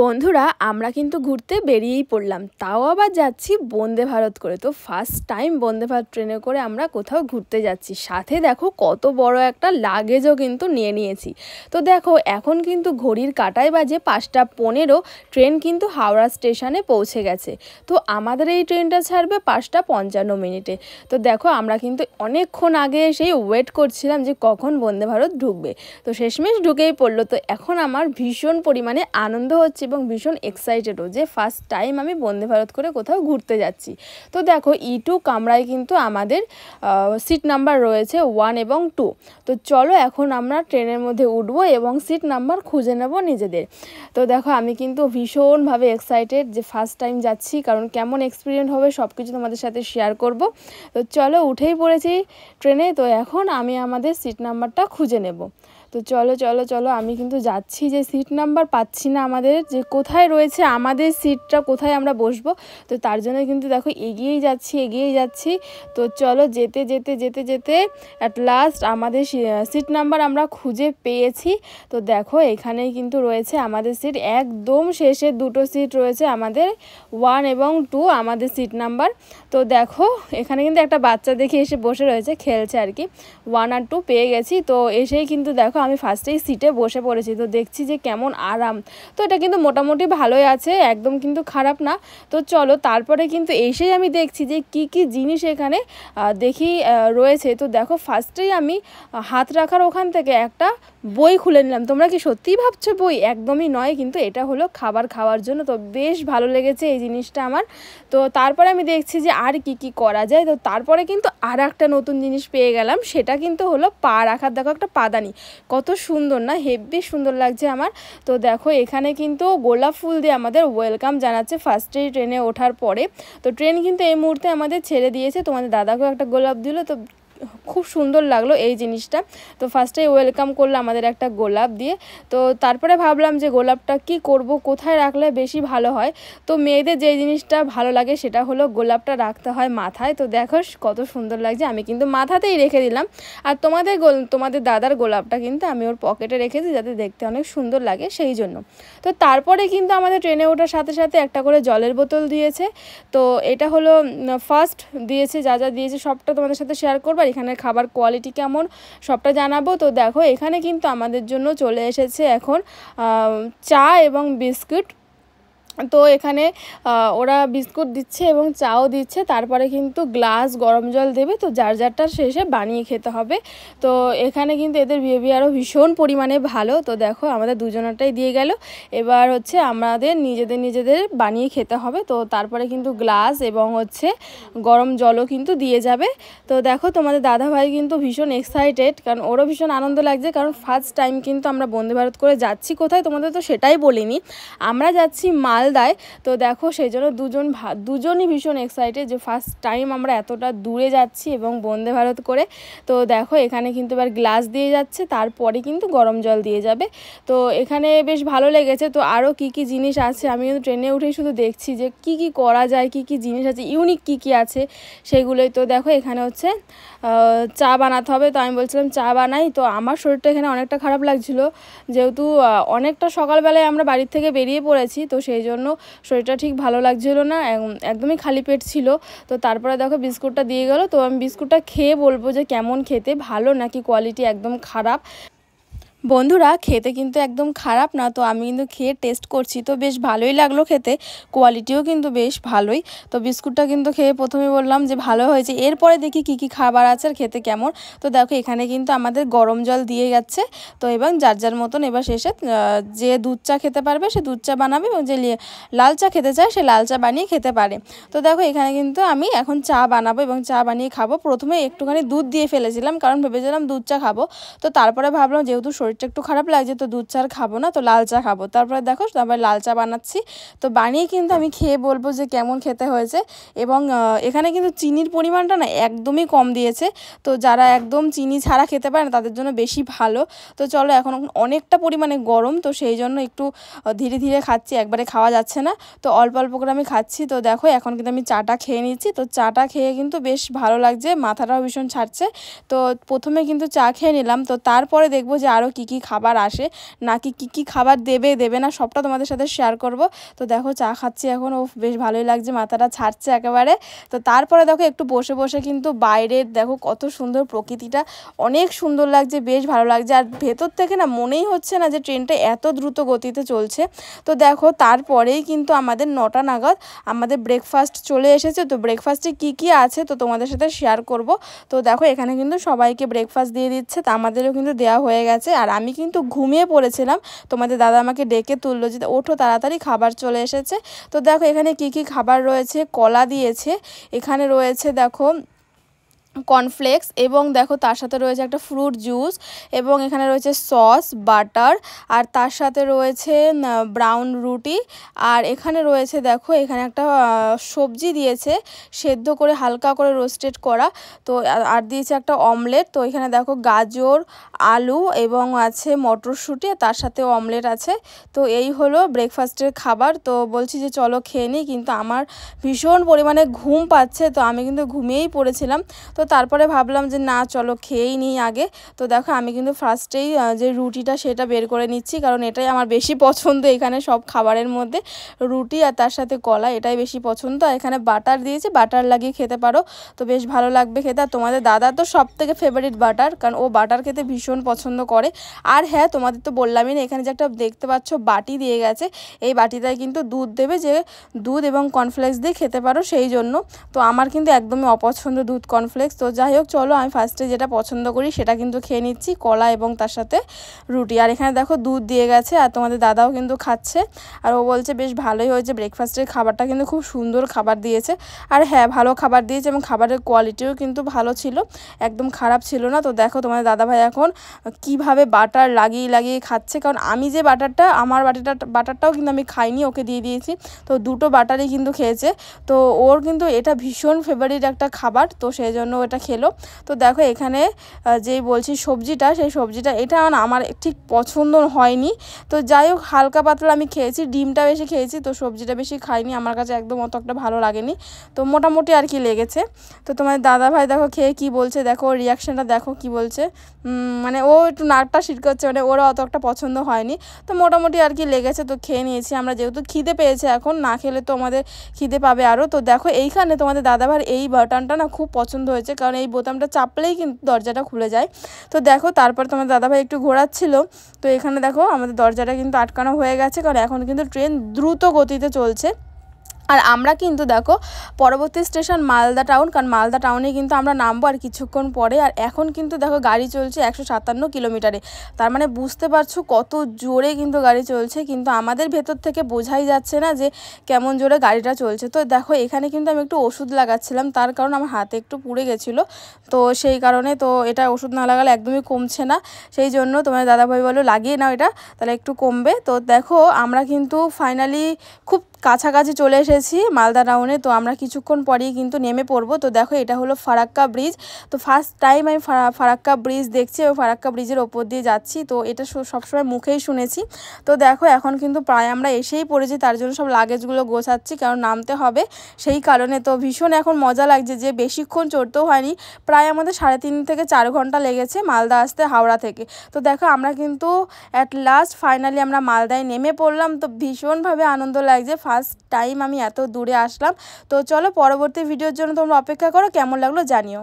বন্ধুরা আমরা কিন্তু ঘুরতে বেরিয়েই পড়লাম তাও আবার যাচ্ছি বন্দে ভারত করে তো ফার্স্ট টাইম বন্দে ভারত ট্রেনে করে আমরা কোথাও ঘুরতে যাচ্ছি সাথে দেখো কত বড় একটা লাগেজও কিন্তু নিয়ে নিয়েছি তো দেখো এখন কিন্তু ঘড়ির কাটায় বাজে পাঁচটা পনেরো ট্রেন কিন্তু হাওড়া স্টেশনে পৌঁছে গেছে তো আমাদের এই ট্রেনটা ছাড়বে পাঁচটা পঞ্চান্ন মিনিটে তো দেখো আমরা কিন্তু অনেকক্ষণ আগে এসেই ওয়েট করছিলাম যে কখন বন্দে ভারত ঢুকবে তো শেষমেশ ঢুকেই পড়লো তো এখন আমার ভীষণ পরিমাণে আনন্দ হচ্ছে হচ্ছি এবং ভীষণ এক্সাইটেডও যে ফার্স্ট টাইম আমি বন্দে ভারত করে কোথাও ঘুরতে যাচ্ছি তো দেখো ই e টু কামরায় কিন্তু আমাদের সিট নাম্বার রয়েছে ওয়ান এবং টু তো চলো এখন আমরা ট্রেনের মধ্যে উঠবো এবং সিট নাম্বার খুঁজে নেব নিজেদের তো দেখো আমি কিন্তু ভীষণভাবে এক্সাইটেড যে ফার্স্ট টাইম যাচ্ছি কারণ কেমন এক্সপিরিয়েন্স হবে সব কিছু তোমাদের সাথে শেয়ার করব তো চলো উঠেই পড়েছি ট্রেনে তো এখন আমি আমাদের সিট নাম্বারটা খুঁজে নেব তো চলো চলো চলো আমি কিন্তু যাচ্ছি যে সিট নাম্বার পাচ্ছি না আমাদের যে কোথায় রয়েছে আমাদের সিটটা কোথায় আমরা বসবো তো তার জন্য কিন্তু দেখো এগিয়েই যাচ্ছি এগিয়েই যাচ্ছি তো চলো যেতে যেতে যেতে যেতে অ্যাট লাস্ট আমাদের সিট নাম্বার আমরা খুঁজে পেয়েছি তো দেখো এখানেই কিন্তু রয়েছে আমাদের সিট একদম শেষে দুটো সিট রয়েছে আমাদের ওয়ান এবং টু আমাদের সিট নাম্বার তো দেখো এখানে কিন্তু একটা বাচ্চা দেখে এসে বসে রয়েছে খেলছে আর কি ওয়ান আর টু পেয়ে গেছি তো এসেই কিন্তু দেখো আমি ফার্স্টেই সিটে বসে পড়েছি তো দেখছি যে কেমন আরাম তো এটা কিন্তু মোটামুটি ভালোই আছে একদম কিন্তু খারাপ না তো চলো তারপরে কিন্তু এসেই আমি দেখছি যে কি কি জিনিস এখানে দেখি রয়েছে তো দেখো ফার্স্টেই আমি হাত রাখার ওখান থেকে একটা বই খুলে নিলাম তোমরা কি সত্যিই ভাবছো বই একদমই নয় কিন্তু এটা হলো খাবার খাওয়ার জন্য তো বেশ ভালো লেগেছে এই জিনিসটা আমার তো তারপরে আমি দেখছি যে আর কি কি করা যায় তো তারপরে কিন্তু আর একটা নতুন জিনিস পেয়ে গেলাম সেটা কিন্তু হলো পা রাখার দেখো একটা পাদানি কত সুন্দর না হেব্বি সুন্দর লাগছে আমার তো দেখো এখানে কিন্তু গোলাপ ফুল দিয়ে আমাদের ওয়েলকাম জানাচ্ছে ফার্স্টেই ট্রেনে ওঠার পরে তো ট্রেন কিন্তু এই মুহূর্তে আমাদের ছেড়ে দিয়েছে তোমাদের দাদাকেও একটা গোলাপ দিল তো খুব সুন্দর লাগলো এই জিনিসটা তো ফার্স্টে ওয়েলকাম করলো আমাদের একটা গোলাপ দিয়ে তো তারপরে ভাবলাম যে গোলাপটা কি করব কোথায় রাখলে বেশি ভালো হয় তো মেয়েদের যে জিনিসটা ভালো লাগে সেটা হলো গোলাপটা রাখতে হয় মাথায় তো দেখো কত সুন্দর লাগছে আমি কিন্তু মাথাতেই রেখে দিলাম আর তোমাদের গোল তোমাদের দাদার গোলাপটা কিন্তু আমি ওর পকেটে রেখেছি যাতে দেখতে অনেক সুন্দর লাগে সেই জন্য তো তারপরে কিন্তু আমাদের ট্রেনে ওঠার সাথে সাথে একটা করে জলের বোতল দিয়েছে তো এটা হলো ফার্স্ট দিয়েছে যা যা দিয়েছে সবটা তোমাদের সাথে শেয়ার করবো আর এখানের খাবার কোয়ালিটি কেমন সবটা জানাবো তো দেখো এখানে কিন্তু আমাদের জন্য চলে এসেছে এখন চা এবং বিস্কুট তো এখানে ওরা বিস্কুট দিচ্ছে এবং চাও দিচ্ছে তারপরে কিন্তু গ্লাস গরম জল দেবে তো যার যারটার শেষে বানিয়ে খেতে হবে তো এখানে কিন্তু এদের বিহেভিয়ারও ভীষণ পরিমাণে ভালো তো দেখো আমাদের দুজনাটাই দিয়ে গেল এবার হচ্ছে আমাদের নিজেদের নিজেদের বানিয়ে খেতে হবে তো তারপরে কিন্তু গ্লাস এবং হচ্ছে গরম জলও কিন্তু দিয়ে যাবে তো দেখো তোমাদের দাদাভাই কিন্তু ভীষণ এক্সাইটেড কারণ ওরও ভীষণ আনন্দ লাগছে কারণ ফার্স্ট টাইম কিন্তু আমরা বন্দে ভারত করে যাচ্ছি কোথায় তোমাদের তো সেটাই বলিনি আমরা যাচ্ছি মাল দেয় তো দেখো সেই জন্য দুজন দুজনই ভীষণ এক্সাইটেড যে ফার্স্ট টাইম আমরা এতটা দূরে যাচ্ছি এবং বন্দে ভারত করে তো দেখো এখানে কিন্তু এবার গ্লাস দিয়ে যাচ্ছে তারপরে কিন্তু গরম জল দিয়ে যাবে তো এখানে বেশ ভালো লেগেছে তো আরও কি কি জিনিস আছে আমি কিন্তু ট্রেনে উঠেই শুধু দেখছি যে কি কি করা যায় কি কি জিনিস আছে ইউনিক কি কি আছে সেগুলোই তো দেখো এখানে হচ্ছে চা বানাতে হবে তো আমি বলছিলাম চা বানাই তো আমার শরীরটা এখানে অনেকটা খারাপ লাগছিলো যেহেতু অনেকটা সকালবেলায় আমরা বাড়ির থেকে বেরিয়ে পড়েছি তো সেই জন্য জন্য শরীরটা ঠিক ভালো লাগছিলো না একদমই খালি পেট ছিল তো তারপরে দেখো বিস্কুটটা দিয়ে গেল তো আমি বিস্কুটটা খেয়ে বলবো যে কেমন খেতে ভালো নাকি কোয়ালিটি একদম খারাপ বন্ধুরা খেতে কিন্তু একদম খারাপ না তো আমি কিন্তু খেয়ে টেস্ট করছি তো বেশ ভালোই লাগলো খেতে কোয়ালিটিও কিন্তু বেশ ভালোই তো বিস্কুটটা কিন্তু খেয়ে প্রথমে বললাম যে ভালো হয়েছে এরপরে দেখি কি কি খাবার আছে আর খেতে কেমন তো দেখো এখানে কিন্তু আমাদের গরম জল দিয়ে যাচ্ছে তো এবং যার যার মতন এবার শেষে যে দুধ চা খেতে পারবে সে দুধ চা বানাবে এবং যে লাল চা খেতে চায় সে লাল চা বানিয়ে খেতে পারে তো দেখো এখানে কিন্তু আমি এখন চা বানাবো এবং চা বানিয়ে খাবো প্রথমে একটুখানি দুধ দিয়ে ফেলেছিলাম কারণ ভেবেছিলাম দুধ চা খাবো তো তারপরে ভাবলাম যেহেতু শরীর শরীরটা একটু খারাপ লাগছে তো দুধ চা আর খাবো না তো লাল চা খাবো তারপরে দেখো তারপরে লাল চা বানাচ্ছি তো বানিয়ে কিন্তু আমি খেয়ে বলবো যে কেমন খেতে হয়েছে এবং এখানে কিন্তু চিনির পরিমাণটা না একদমই কম দিয়েছে তো যারা একদম চিনি ছাড়া খেতে পারে না তাদের জন্য বেশি ভালো তো চলো এখন অনেকটা পরিমাণে গরম তো সেই জন্য একটু ধীরে ধীরে খাচ্ছি একবারে খাওয়া যাচ্ছে না তো অল্প অল্প করে আমি খাচ্ছি তো দেখো এখন কিন্তু আমি চাটা খেয়ে নিচ্ছি তো চাটা খেয়ে কিন্তু বেশ ভালো লাগছে মাথাটাও ভীষণ ছাড়ছে তো প্রথমে কিন্তু চা খেয়ে নিলাম তো তারপরে দেখবো যে আরও কী কী কী খাবার আসে নাকি কি কি খাবার দেবে দেবে না সবটা তোমাদের সাথে শেয়ার করব তো দেখো চা খাচ্ছি এখন ও বেশ ভালোই লাগছে মাথাটা ছাড়ছে একেবারে তো তারপরে দেখো একটু বসে বসে কিন্তু বাইরের দেখো কত সুন্দর প্রকৃতিটা অনেক সুন্দর লাগছে বেশ ভালো লাগছে আর ভেতর থেকে না মনেই হচ্ছে না যে ট্রেনটা এত দ্রুত গতিতে চলছে তো দেখো তারপরেই কিন্তু আমাদের নটা নাগাদ আমাদের ব্রেকফাস্ট চলে এসেছে তো ব্রেকফাস্টে কি কি আছে তো তোমাদের সাথে শেয়ার করব তো দেখো এখানে কিন্তু সবাইকে ব্রেকফাস্ট দিয়ে দিচ্ছে তা আমাদেরও কিন্তু দেওয়া হয়ে গেছে আর আমি কিন্তু ঘুমিয়ে পড়েছিলাম তোমাদের দাদা আমাকে ডেকে তুললো যে ওঠো তাড়াতাড়ি খাবার চলে এসেছে তো দেখো এখানে কি কি খাবার রয়েছে কলা দিয়েছে এখানে রয়েছে দেখো কর্নফ্লেক্স এবং দেখো তার সাথে রয়েছে একটা ফ্রুট জুস এবং এখানে রয়েছে সস বাটার আর তার সাথে রয়েছে ব্রাউন রুটি আর এখানে রয়েছে দেখো এখানে একটা সবজি দিয়েছে সেদ্ধ করে হালকা করে রোস্টেড করা তো আর দিয়েছে একটা অমলেট তো এখানে দেখো গাজর আলু এবং আছে মটরশুঁটি তার সাথে অমলেট আছে তো এই হলো ব্রেকফাস্টের খাবার তো বলছি যে চলো খেয়ে নিই কিন্তু আমার ভীষণ পরিমাণে ঘুম পাচ্ছে তো আমি কিন্তু ঘুমিয়েই পড়েছিলাম তো তারপরে ভাবলাম যে না চলো খেয়েই নিই আগে তো দেখো আমি কিন্তু ফার্স্টেই যে রুটিটা সেটা বের করে নিচ্ছি কারণ এটাই আমার বেশি পছন্দ এখানে সব খাবারের মধ্যে রুটি আর তার সাথে কলা এটাই বেশি পছন্দ আর এখানে বাটার দিয়েছি বাটার লাগিয়ে খেতে পারো তো বেশ ভালো লাগবে খেতে আর তোমাদের দাদা তো সব থেকে ফেভারিট বাটার কারণ ও বাটার খেতে ভীষণ পছন্দ করে আর হ্যাঁ তোমাদের তো বললামই না এখানে যে একটা দেখতে পাচ্ছ বাটি দিয়ে গেছে এই বাটিটায় কিন্তু দুধ দেবে যে দুধ এবং কর্নফ্লেক্স দিয়ে খেতে পারো সেই জন্য তো আমার কিন্তু একদমই অপছন্দ দুধ কর্নফ্লেক্স তো যাই হোক চলো আমি ফার্স্টে যেটা পছন্দ করি সেটা কিন্তু খেয়ে নিচ্ছি কলা এবং তার সাথে রুটি আর এখানে দেখো দুধ দিয়ে গেছে আর তোমাদের দাদাও কিন্তু খাচ্ছে আর ও বলছে বেশ ভালোই হয়েছে ব্রেকফাস্টের খাবারটা কিন্তু খুব সুন্দর খাবার দিয়েছে আর হ্যাঁ ভালো খাবার দিয়েছে এবং খাবারের কোয়ালিটিও কিন্তু ভালো ছিল একদম খারাপ ছিল না তো দেখো তোমাদের দাদা ভাই এখন কিভাবে বাটার লাগিয়ে লাগিয়ে খাচ্ছে কারণ আমি যে বাটারটা আমার বাটারটা বাটারটাও কিন্তু আমি খাইনি ওকে দিয়ে দিয়েছি তো দুটো বাটারই কিন্তু খেয়েছে তো ওর কিন্তু এটা ভীষণ ফেভারিট একটা খাবার তো সেই জন্য এটা খেলো তো দেখো এখানে যেই বলছি সবজিটা সেই সবজিটা এটা আমার ঠিক পছন্দ হয়নি তো যাই হোক হালকা পাতলা আমি খেয়েছি ডিমটা বেশি খেয়েছি তো সবজিটা বেশি খাইনি আমার কাছে একদম অত একটা ভালো লাগেনি তো মোটামুটি আর কি লেগেছে তো তোমার দাদা ভাই দেখো খেয়ে কি বলছে দেখো রিয়াকশানটা দেখো কি বলছে মানে ও একটু নাকটা করছে মানে ওরা অত একটা পছন্দ হয়নি তো মোটামুটি আর কি লেগেছে তো খেয়ে নিয়েছি আমরা যেহেতু খিদে পেয়েছে এখন না খেলে তো আমাদের খিদে পাবে আরও তো দেখো এইখানে তোমাদের দাদাভার এই বাটনটা না খুব পছন্দ হয়েছে কারণ এই বোতামটা চাপলেই কিন্তু দরজাটা খুলে যায় তো দেখো তারপর তোমার দাদাভাই একটু ঘোরাচ্ছিল তো এখানে দেখো আমাদের দরজাটা কিন্তু আটকানো হয়ে গেছে কারণ এখন কিন্তু ট্রেন দ্রুত গতিতে চলছে আর আমরা কিন্তু দেখো পরবর্তী স্টেশন মালদা টাউন কারণ মালদা টাউনে কিন্তু আমরা নামবো আর কিছুক্ষণ পরে আর এখন কিন্তু দেখো গাড়ি চলছে একশো সাতান্ন কিলোমিটারে তার মানে বুঝতে পারছো কত জোরে কিন্তু গাড়ি চলছে কিন্তু আমাদের ভেতর থেকে বোঝাই যাচ্ছে না যে কেমন জোরে গাড়িটা চলছে তো দেখো এখানে কিন্তু আমি একটু ওষুধ লাগাচ্ছিলাম তার কারণ আমার হাতে একটু পুড়ে গেছিলো তো সেই কারণে তো এটা ওষুধ না লাগালে একদমই কমছে না সেই জন্য তোমার দাদাভাই বলো লাগিয়ে নাও এটা তাহলে একটু কমবে তো দেখো আমরা কিন্তু ফাইনালি খুব কাছাকাছি চলে এসেছি মালদা টাউনে তো আমরা কিছুক্ষণ পরেই কিন্তু নেমে পড়ব তো দেখো এটা হলো ফারাক্কা ব্রিজ তো ফার্স্ট টাইম আমি ফারাক্কা ব্রিজ দেখছি ওই ফারাক্কা ব্রিজের ওপর দিয়ে যাচ্ছি তো এটা সবসময় মুখেই শুনেছি তো দেখো এখন কিন্তু প্রায় আমরা এসেই পড়েছি তার জন্য সব লাগেজগুলো গোছাচ্ছি কারণ নামতে হবে সেই কারণে তো ভীষণ এখন মজা লাগছে যে বেশিক্ষণ চড়তেও হয়নি প্রায় আমাদের সাড়ে তিন থেকে চার ঘন্টা লেগেছে মালদা আসতে হাওড়া থেকে তো দেখো আমরা কিন্তু অ্যাট লাস্ট ফাইনালি আমরা মালদায় নেমে পড়লাম তো ভীষণভাবে আনন্দ লাগছে ফার্স্ট টাইম আমি এত দূরে আসলাম তো চলো পরবর্তী ভিডিওর জন্য তোমরা অপেক্ষা করো কেমন লাগলো জানিও